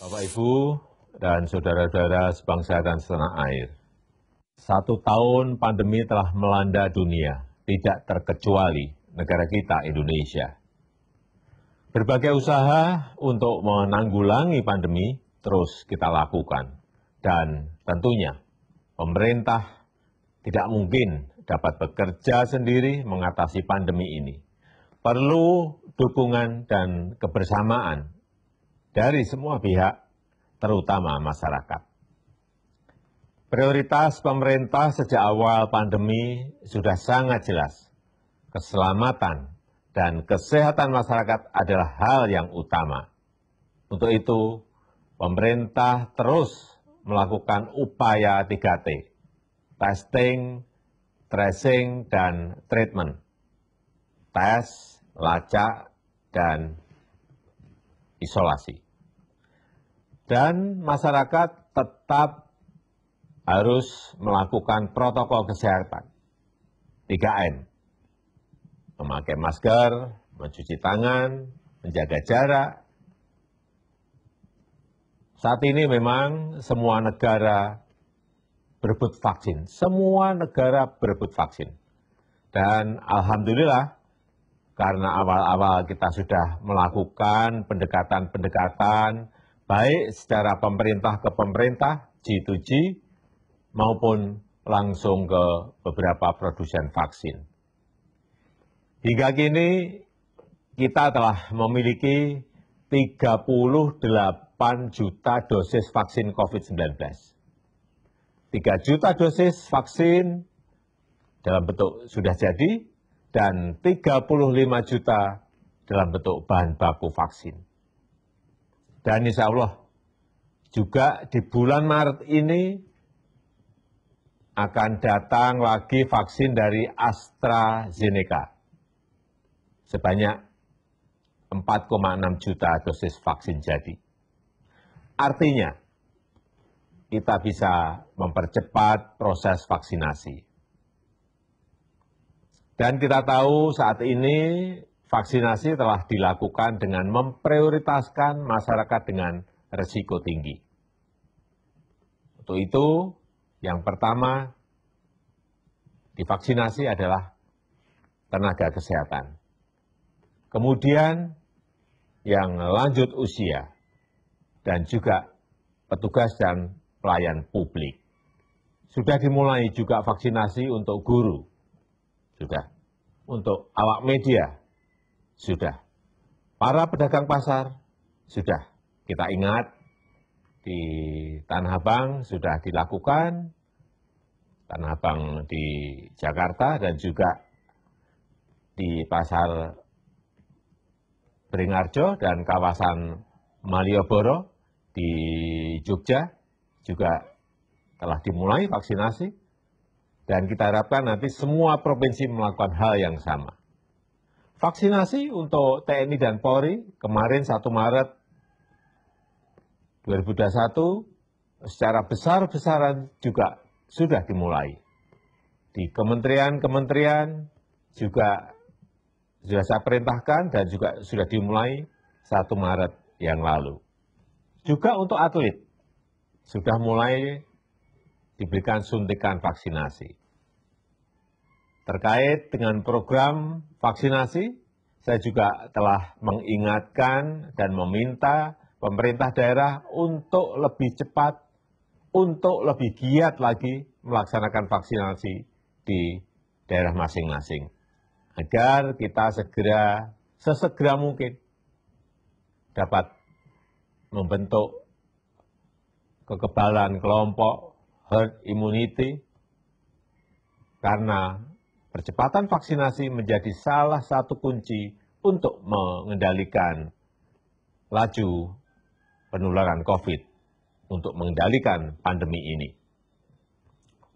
Bapak Ibu dan saudara-saudara sebangsa dan setanah air. Satu tahun pandemi telah melanda dunia, tidak terkecuali negara kita Indonesia. Berbagai usaha untuk menanggulangi pandemi terus kita lakukan. Dan tentunya pemerintah tidak mungkin dapat bekerja sendiri mengatasi pandemi ini. Perlu dukungan dan kebersamaan dari semua pihak, terutama masyarakat. Prioritas pemerintah sejak awal pandemi sudah sangat jelas. Keselamatan dan kesehatan masyarakat adalah hal yang utama. Untuk itu, pemerintah terus melakukan upaya 3T, testing, tracing, dan treatment, tes, lacak, dan isolasi. Dan masyarakat tetap harus melakukan protokol kesehatan. 3 n Memakai masker, mencuci tangan, menjaga jarak. Saat ini memang semua negara berebut vaksin. Semua negara berebut vaksin. Dan alhamdulillah karena awal-awal kita sudah melakukan pendekatan-pendekatan baik secara pemerintah ke pemerintah G2G maupun langsung ke beberapa produsen vaksin. Hingga kini kita telah memiliki 38 juta dosis vaksin COVID-19. 3 juta dosis vaksin dalam bentuk sudah jadi, dan 35 juta dalam bentuk bahan baku vaksin. Dan insya Allah juga di bulan Maret ini akan datang lagi vaksin dari AstraZeneca sebanyak 4,6 juta dosis vaksin jadi. Artinya, kita bisa mempercepat proses vaksinasi. Dan kita tahu saat ini vaksinasi telah dilakukan dengan memprioritaskan masyarakat dengan resiko tinggi. Untuk itu, yang pertama divaksinasi adalah tenaga kesehatan. Kemudian yang lanjut usia dan juga petugas dan pelayan publik. Sudah dimulai juga vaksinasi untuk guru, sudah. Untuk awak media, sudah. Para pedagang pasar, sudah. Kita ingat, di Tanah Abang sudah dilakukan, Tanah Abang di Jakarta dan juga di pasar Beringarjo dan kawasan Malioboro di Jogja juga telah dimulai vaksinasi. Dan kita harapkan nanti semua provinsi melakukan hal yang sama. Vaksinasi untuk TNI dan Polri kemarin 1 Maret 2021 secara besar-besaran juga sudah dimulai. Di kementerian-kementerian juga sudah saya perintahkan dan juga sudah dimulai 1 Maret yang lalu. Juga untuk atlet, sudah mulai diberikan suntikan vaksinasi. Terkait dengan program vaksinasi, saya juga telah mengingatkan dan meminta pemerintah daerah untuk lebih cepat, untuk lebih giat lagi melaksanakan vaksinasi di daerah masing-masing. Agar kita segera, sesegera mungkin dapat membentuk kekebalan kelompok herd immunity karena percepatan vaksinasi menjadi salah satu kunci untuk mengendalikan laju penularan COVID, untuk mengendalikan pandemi ini.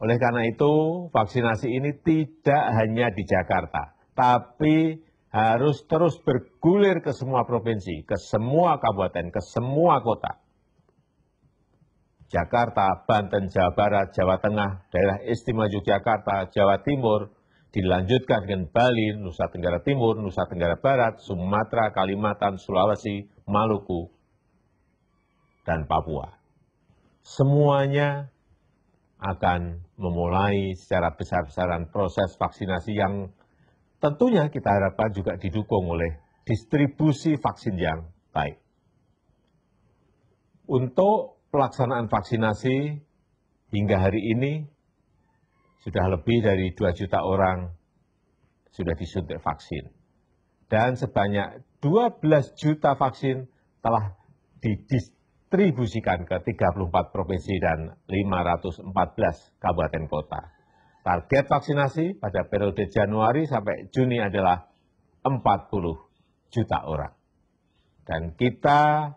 Oleh karena itu, vaksinasi ini tidak hanya di Jakarta, tapi harus terus bergulir ke semua provinsi, ke semua kabupaten, ke semua kota. Jakarta, Banten, Jawa Barat, Jawa Tengah, daerah istimewa Yogyakarta, Jawa Timur, dilanjutkan dengan Bali, Nusa Tenggara Timur, Nusa Tenggara Barat, Sumatera, Kalimantan, Sulawesi, Maluku, dan Papua. Semuanya akan memulai secara besar-besaran proses vaksinasi yang tentunya kita harapkan juga didukung oleh distribusi vaksin yang baik. Untuk pelaksanaan vaksinasi hingga hari ini sudah lebih dari 2 juta orang sudah disuntik vaksin. Dan sebanyak 12 juta vaksin telah didistribusikan ke 34 provinsi dan 514 kabupaten kota. Target vaksinasi pada periode Januari sampai Juni adalah 40 juta orang. Dan kita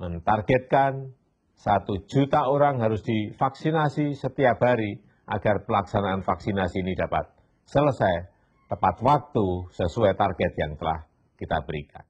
mentargetkan satu juta orang harus divaksinasi setiap hari agar pelaksanaan vaksinasi ini dapat selesai tepat waktu sesuai target yang telah kita berikan.